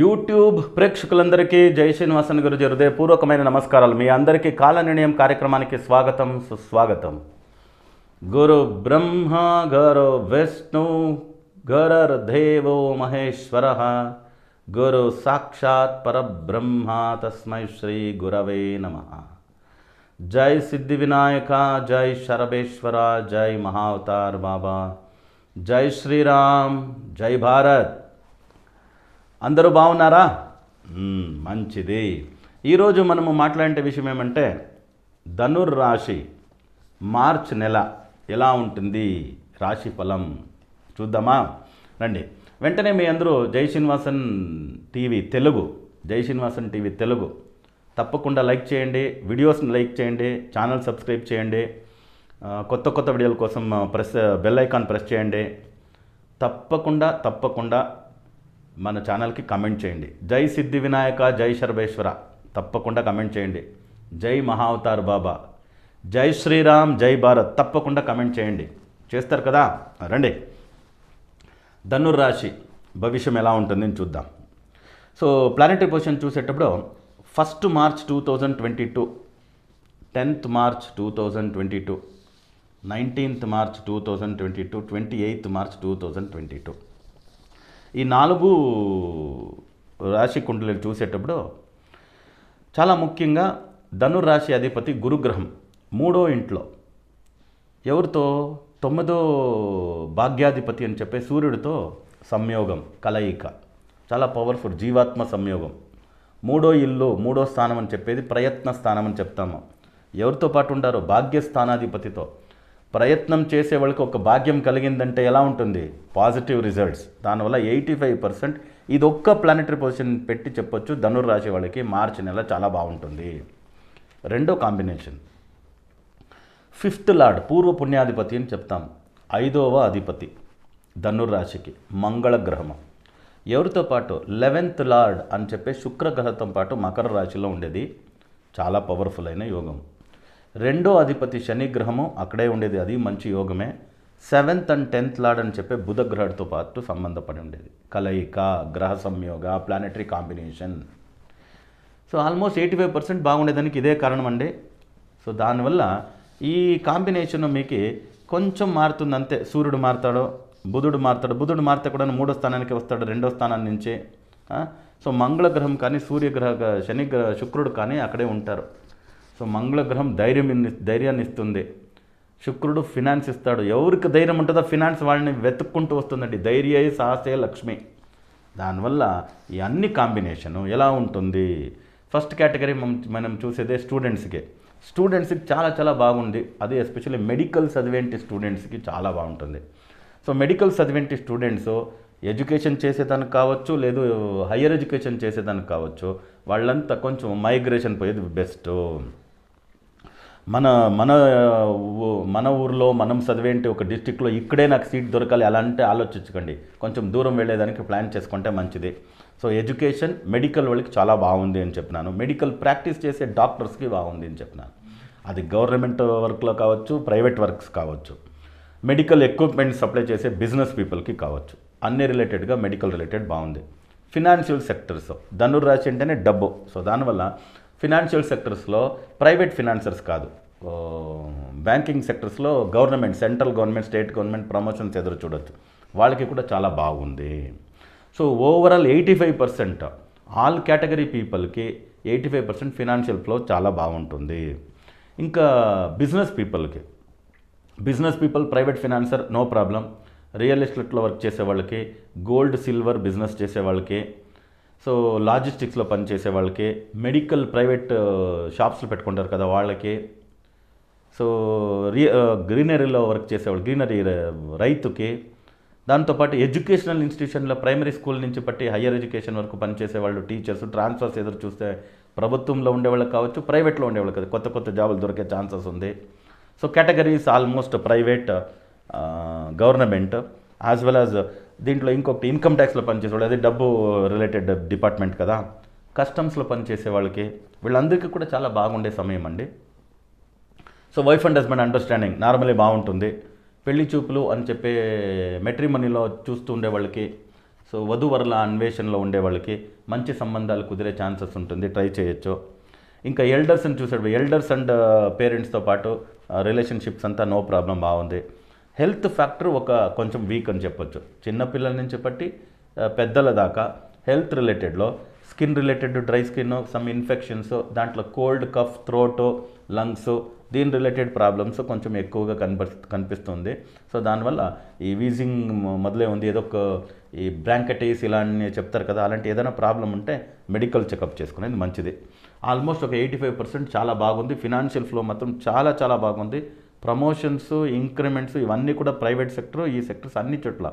YouTube ప్రేక్షకులందరికీ జై శ్రీనివాసన్ గురుజీ హృదయపూర్వకమైన నమస్కారాలు మీ అందరికీ కాల నిర్ణయం కార్యక్రమానికి స్వాగతం సుస్వాగతం గురు బ్రహ్మ గురు విష్ణు దేవో మహేశ్వర గురు సాక్షాత్ పరబ్రహ్మ తస్మై శ్రీ గురవే నమ జై సిద్ధి వినాయక జై శరభేశ్వర జై మహావతార్ బాబా జై శ్రీరామ్ జై భారత్ అందరూ బాగున్నారా మంచిది ఈరోజు మనము మాట్లాడే విషయం ఏమంటే ధనుర్రాశి మార్చ్ నెల ఎలా ఉంటుంది రాశి ఫలం చూద్దామా రండి వెంటనే మీ అందరూ జై శ్రీనివాసన్ టీవీ తెలుగు జై శ్రీనివాసన్ టీవీ తెలుగు తప్పకుండా లైక్ చేయండి వీడియోస్ని లైక్ చేయండి ఛానల్ సబ్స్క్రైబ్ చేయండి కొత్త కొత్త వీడియోల కోసం ప్రెస్ బెల్ ఐకాన్ ప్రెస్ చేయండి తప్పకుండా తప్పకుండా మన ఛానల్కి కమెంట్ చేయండి జై సిద్ధి వినాయక జై శర్వేశ్వర తప్పకుండా కమెంట్ చేయండి జై మహావతార్ బాబా జై శ్రీరామ్ జై భారత్ తప్పకుండా కమెంట్ చేయండి చేస్తారు కదా రండి ధనుర్రాశి భవిష్యం ఎలా ఉంటుందని చూద్దాం సో ప్లానిటరీ పొజిషన్ చూసేటప్పుడు first March two thousand twenty two tenth March two thousand twenty two nineteenth March two thousand twenty two twenty eighth March two thousand twenty two ఈ నాలుగు రాశి కుండలను చూసేటప్పుడు చాలా ముఖ్యంగా ధనురాశి అధిపతి గురుగ్రహం మూడో ఇంట్లో ఎవరితో తొమ్మిదో భాగ్యాధిపతి అని చెప్పే సూర్యుడితో సంయోగం కలయిక చాలా పవర్ఫుల్ జీవాత్మ సంయోగం మూడో ఇల్లు మూడో స్థానం అని చెప్పేది ప్రయత్న స్థానం అని చెప్తాము ఎవరితో పాటు ఉండారో భాగ్యస్థానాధిపతితో ప్రయత్నం చేసే వాళ్ళకి ఒక భాగ్యం కలిగిందంటే ఎలా ఉంటుంది పాజిటివ్ రిజల్ట్స్ దానివల్ల ఎయిటీ ఫైవ్ పర్సెంట్ ఇది ఒక్క ప్లానెటరీ పొజిషన్ పెట్టి చెప్పొచ్చు ధనుర్ రాశి వాళ్ళకి మార్చి నెల చాలా బాగుంటుంది రెండో కాంబినేషన్ ఫిఫ్త్ లార్డ్ పూర్వ పుణ్యాధిపతి అని చెప్తాం ఐదవ అధిపతి ధనుర్రాశికి మంగళ గ్రహం ఎవరితో పాటు లెవెన్త్ లార్డ్ అని చెప్పే శుక్రగ్రహంతో పాటు మకర రాశిలో ఉండేది చాలా పవర్ఫుల్ అయిన యోగం రెండో అధిపతి శనిగ్రహము అక్కడే ఉండేది అది మంచి యోగమే సెవెంత్ అండ్ టెన్త్ లాడ్ అని చెప్పే బుధగ్రహడితో పాటు సంబంధపడి ఉండేది కలయిక గ్రహ సంయోగ planetary combination so almost eighty five percent బాగుండేదానికి ఇదే కారణం అండి సో దానివల్ల ఈ కాంబినేషన్ మీకు కొంచెం మారుతుంది అంతే సూర్యుడు మారుతాడు బుధుడు మారుతాడు బుధుడు మారితే కూడా మూడో స్థానానికి వస్తాడు రెండో స్థానం నుంచి సో మంగళగ్రహం కానీ సూర్యగ్రహ శనిగ్రహ శుక్రుడు కానీ అక్కడే ఉంటారు సో మంగళగ్రహం ధైర్యం ధైర్యాన్ని ఇస్తుంది శుక్రుడు ఫినాన్స్ ఇస్తాడు ఎవరికి ధైర్యం ఉంటుందో ఫినాన్స్ వాళ్ళని వెతుక్కుంటూ వస్తుందండి ధైర్య సాహసే లక్ష్మి దానివల్ల ఈ అన్ని కాంబినేషను ఎలా ఉంటుంది ఫస్ట్ కేటగిరీ మనం చూసేదే స్టూడెంట్స్కి స్టూడెంట్స్కి చాలా చాలా బాగుంది అది ఎస్పెషల్లీ మెడికల్ చదివేంటి స్టూడెంట్స్కి చాలా బాగుంటుంది సో మెడికల్ చదివేంటి స్టూడెంట్స్ ఎడ్యుకేషన్ చేసేదానికి కావచ్చు లేదు హయ్యర్ ఎడ్యుకేషన్ చేసేదానికి కావచ్చు వాళ్ళంతా కొంచెం మైగ్రేషన్ పోయేది బెస్ట్ మన మన మన ఊర్లో మనం చదివేంటి ఒక డిస్టిక్లో ఇక్కడే నాకు సీట్ దొరకాలి అలా అంటే ఆలోచించుకోండి కొంచెం దూరం వెళ్ళేదానికి ప్లాన్ చేసుకుంటే మంచిది సో ఎడ్యుకేషన్ మెడికల్ వాళ్ళకి చాలా బాగుంది అని చెప్పినాను మెడికల్ ప్రాక్టీస్ చేసే డాక్టర్స్కి బాగుంది అని చెప్పినాను అది గవర్నమెంట్ వర్క్లో కావచ్చు ప్రైవేట్ వర్క్స్ కావచ్చు మెడికల్ ఎక్విప్మెంట్ సప్లై చేసే బిజినెస్ పీపుల్కి కావచ్చు అన్ని రిలేటెడ్గా మెడికల్ రిలేటెడ్ బాగుంది ఫినాన్షియల్ సెక్టర్స్ ధనుర్రాశి అంటేనే డబ్బు సో దానివల్ల ఫినాన్షియల్ సెక్టర్స్లో ప్రైవేట్ ఫినాన్సర్స్ కాదు బ్యాంకింగ్ సెక్టర్స్లో government central government state government promotions ఎదురు చూడొచ్చు వాళ్ళకి కూడా చాలా బాగుంది so overall eighty five percent all category పీపుల్కి eighty five percent financial flow చాలా బాగుంటుంది ఇంకా బిజినెస్ పీపుల్కి business people private financer no problem real ఎస్టేట్లో వర్క్ చేసే వాళ్ళకి గోల్డ్ సిల్వర్ బిజినెస్ చేసే వాళ్ళకి సో లాజిస్టిక్స్లో పనిచేసే వాళ్ళకి మెడికల్ ప్రైవేట్ షాప్స్లో పెట్టుకుంటారు కదా వాళ్ళకి సో రీ గ్రీనరీలో వర్క్ చేసేవాళ్ళు గ్రీనరీ రైతుకి దాంతోపాటు ఎడ్యుకేషనల్ ఇన్స్టిట్యూషన్లో ప్రైమరీ స్కూల్ నుంచి పట్టి హయ్యర్ ఎడ్యుకేషన్ వరకు పనిచేసే వాళ్ళు టీచర్స్ ట్రాన్స్ఫర్స్ ఎదురు చూస్తే ప్రభుత్వంలో ఉండేవాళ్ళకి కావచ్చు ప్రైవేట్లో ఉండేవాళ్ళకి కదా కొత్త కొత్త జాబులు దొరికే ఛాన్సెస్ ఉంది so categories almost private government as well as దీంట్లో ఇంకొకటి ఇన్కమ్ ట్యాక్స్లో పనిచేసేవాళ్ళు అదే డబ్బు రిలేటెడ్ డిపార్ట్మెంట్ కదా కస్టమ్స్లో పనిచేసే వాళ్ళకి వీళ్ళందరికీ కూడా చాలా బాగుండే సమయం అండి so wife and husband understanding normally బాగుంటుంది పెళ్లి చూపులు అని చెప్పే మెట్రిమనీలో చూస్తూ ఉండే వాళ్ళకి సో వధువరుల అన్వేషణలో ఉండే వాళ్ళకి మంచి సంబంధాలు కుదిరే ఛాన్సెస్ ఉంటుంది ట్రై చేయొచ్చు ఇంకా ఎల్డర్స్ అని చూసాడు ఎల్డర్స్ అండ్ పేరెంట్స్తో పాటు రిలేషన్షిప్స్ uh, అంతా నో ప్రాబ్లం బాగుంది హెల్త్ ఫ్యాక్టర్ ఒక కొంచెం వీక్ అని చెప్పొచ్చు చిన్నపిల్లల నుంచి బట్టి పెద్దల దాకా హెల్త్ రిలేటెడ్లో skin related dry skin some infections దాంట్లో కోల్డ్ కఫ్ థ్రోట్ లంగ్స్ దీని రిలేటెడ్ ప్రాబ్లమ్స్ కొంచెం ఎక్కువగా కనిపి కనిపిస్తుంది సో దానివల్ల ఈ వీజింగ్ మొదలే ఉంది ఏదో ఒక ఈ బ్రాంకటైస్ ఇలాంటి చెప్తారు కదా అలాంటి ఏదైనా ప్రాబ్లం ఉంటే మెడికల్ చెకప్ చేసుకునేది మంచిది ఆల్మోస్ట్ ఒక ఎయిటీ ఫైవ్ పర్సెంట్ చాలా బాగుంది ఫినాన్షియల్ ఫ్లో మాత్రం చాలా చాలా బాగుంది ప్రమోషన్స్ ఇంక్రిమెంట్స్ ఇవన్నీ కూడా ప్రైవేట్ సెక్టర్ ఈ సెక్టర్స్ అన్ని చోట్ల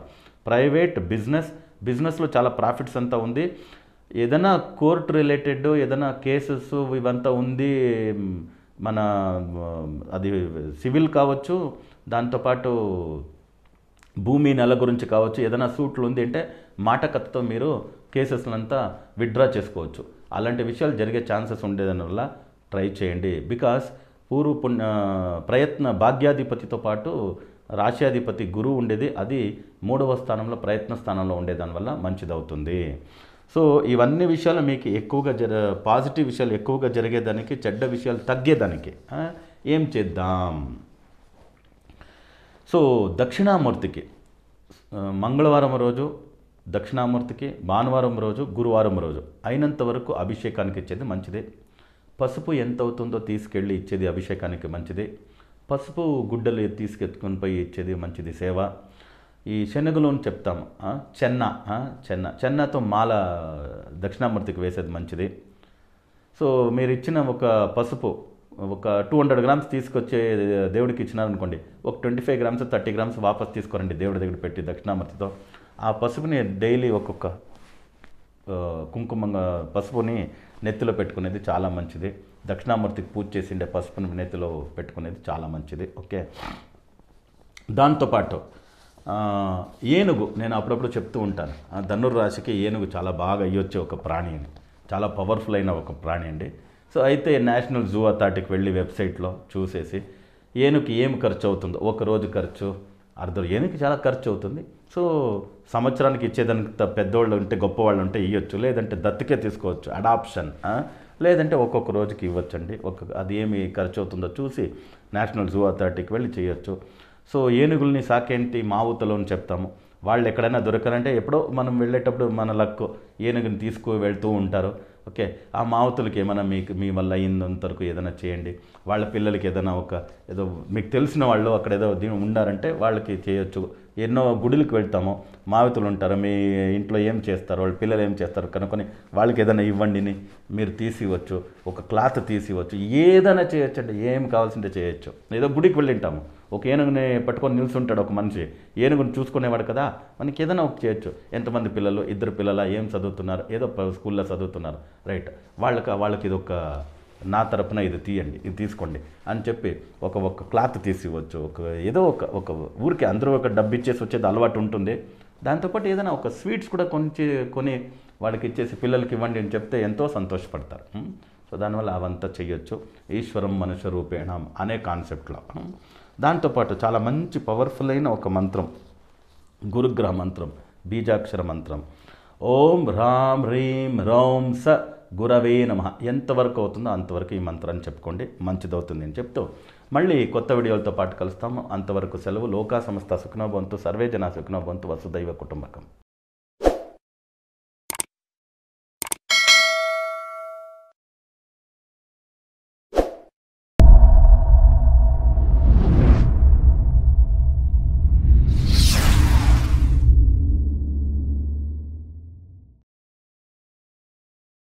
ప్రైవేట్ బిజినెస్ బిజినెస్లో చాలా ప్రాఫిట్స్ అంతా ఉంది ఏదైనా కోర్ట్ రిలేటెడ్ ఏదైనా కేసెస్ ఇవంతా ఉంది మన అది సివిల్ కావచ్చు దాంతోపాటు భూమి నెల గురించి కావచ్చు ఏదైనా సూట్లు ఉంది అంటే మాట కథతో మీరు కేసెస్లంతా విత్డ్రా చేసుకోవచ్చు అలాంటి విషయాలు జరిగే ఛాన్సెస్ ఉండేదాని వల్ల ట్రై చేయండి బికాస్ పూర్వ పుణ్య ప్రయత్న భాగ్యాధిపతితో పాటు రాశ్యాధిపతి గురువు ఉండేది అది మూడవ స్థానంలో ప్రయత్న స్థానంలో ఉండే దానివల్ల మంచిదవుతుంది సో ఇవన్నీ విషయాలు మీకు ఎక్కువగా జర పాజిటివ్ విషయాలు ఎక్కువగా జరిగేదానికి చెడ్డ విషయాలు తగ్గేదానికి ఏం చేద్దాం సో దక్షిణామూర్తికి మంగళవారం రోజు దక్షిణామూర్తికి భానువారం రోజు గురువారం రోజు అయినంత వరకు అభిషేకానికి ఇచ్చేది మంచిదే పసుపు ఎంత అవుతుందో తీసుకెళ్ళి ఇచ్చేది అభిషేకానికి మంచిది పసుపు గుడ్డలు తీసుకెత్తుకొని పోయి ఇచ్చేది మంచిది సేవ ఈ శనగలోని చెప్తాము చెన్న చెన్న చెన్నతో మాల దక్షిణామూర్తికి వేసేది మంచిది సో మీరు ఇచ్చిన ఒక పసుపు ఒక టూ హండ్రెడ్ గ్రామ్స్ తీసుకొచ్చే దేవుడికి ఇచ్చినారనుకోండి ఒక twenty five grams thirty grams వాపస్ తీసుకోరండి దేవుడి దగ్గర పెట్టి దక్షిణామూర్తితో ఆ పసుపుని డైలీ ఒక్కొక్క కుంకుమ పసుపుని నెత్తిలో పెట్టుకునేది చాలా మంచిది దక్షిణామూర్తికి పూజ చేసిండే పసుపుని నెత్తిలో పెట్టుకునేది చాలా మంచిది ఓకే దాంతోపాటు ఏనుగు నేను అప్పుడప్పుడు చెప్తూ ఉంటాను ధనుర్రాశికి ఏనుగు చాలా బాగా అయ్యొచ్చే ఒక ప్రాణి అండి చాలా పవర్ఫుల్ అయిన ఒక ప్రాణి అండి సో అయితే నేషనల్ జూ అథారిటీకి వెళ్ళి వెబ్సైట్లో చూసేసి ఏనుగుకి ఏమి ఖర్చు అవుతుందో ఒక రోజు ఖర్చు అర్ధ ఏనికి చాలా ఖర్చు అవుతుంది సో సంవత్సరానికి ఇచ్చేదానికి పెద్దవాళ్ళు ఉంటే గొప్పవాళ్ళు ఉంటే ఇవ్వచ్చు లేదంటే దత్తుకే తీసుకోవచ్చు అడాప్షన్ లేదంటే ఒక్కొక్క రోజుకి ఇవ్వచ్చండి ఒక్కొక్క అది ఏమి ఖర్చు అవుతుందో చూసి నేషనల్ జూ అథారిటీకి వెళ్ళి చేయొచ్చు సో ఏనుగుల్ని సాకేంటి మావుతలో అని చెప్తాము వాళ్ళు ఎక్కడైనా దొరకాలంటే ఎప్పుడో మనం వెళ్ళేటప్పుడు మన లక్ ఏనుగుని తీసుకు వెళ్తూ ఉంటారు ఓకే ఆ మావతులకి ఏమైనా మీకు మీ వల్ల అయ్యిందంతవరకు ఏదైనా చేయండి వాళ్ళ పిల్లలకి ఏదైనా ఒక ఏదో మీకు తెలిసిన వాళ్ళు అక్కడ ఏదో దీని ఉండారంటే వాళ్ళకి చేయొచ్చు ఎన్నో గుడులకు వెళ్తాము మావితులు ఉంటారు మీ ఇంట్లో ఏం చేస్తారు వాళ్ళ పిల్లలు ఏం చేస్తారు కనుక్కొని వాళ్ళకి ఏదైనా ఇవ్వండిని మీరు తీసివచ్చు ఒక క్లాత్ తీసివచ్చు ఏదైనా చేయొచ్చు అంటే ఏం కావాల్సింటే చేయొచ్చు ఏదో గుడికి వెళ్ళింటాము ఒక ఏనుగుని పట్టుకొని నిల్చుంటాడు ఒక మనిషి ఏనుగుని చూసుకునేవాడు కదా మనకి ఏదైనా ఒక చేయొచ్చు ఎంతమంది పిల్లలు ఇద్దరు పిల్లల ఏం చదువుతున్నారు ఏదో స్కూల్లో చదువుతున్నారు రైట్ వాళ్ళకి వాళ్ళకి ఇది ఒక నా తరపున ఇది తీయండి ఇది తీసుకోండి అని చెప్పి ఒక ఒక క్లాత్ తీసి ఇవ్వచ్చు ఒక ఏదో ఒక ఒక ఊరికి అందరూ ఒక డబ్బు ఇచ్చేసి వచ్చేది అలవాటు ఉంటుంది దాంతోపాటు ఏదైనా ఒక స్వీట్స్ కూడా కొంచెం కొని వాళ్ళకి ఇచ్చేసి పిల్లలకి ఇవ్వండి అని చెప్తే ఎంతో సంతోషపడతారు సో దానివల్ల అవంతా చేయొచ్చు ఈశ్వరం మనుష్య రూపేణ అనే కాన్సెప్ట్లో దాంతోపాటు చాలా మంచి పవర్ఫుల్ అయిన ఒక మంత్రం గురుగ్రహ మంత్రం బీజాక్షర మంత్రం ఓం హ్రాం హ్రీం రౌం స గురవే నమ ఎంతవరకు అవుతుందో అంతవరకు ఈ మంత్రాన్ని చెప్పుకోండి అవుతుంది అని చెప్తూ మళ్ళీ కొత్త వీడియోలతో పాటు కలుస్తాము అంతవరకు సెలవు లోకా సంస్థ సుఖనోభవంతు సర్వే జన సుఖనోభవంతు వసుదైవ కుటుంబకం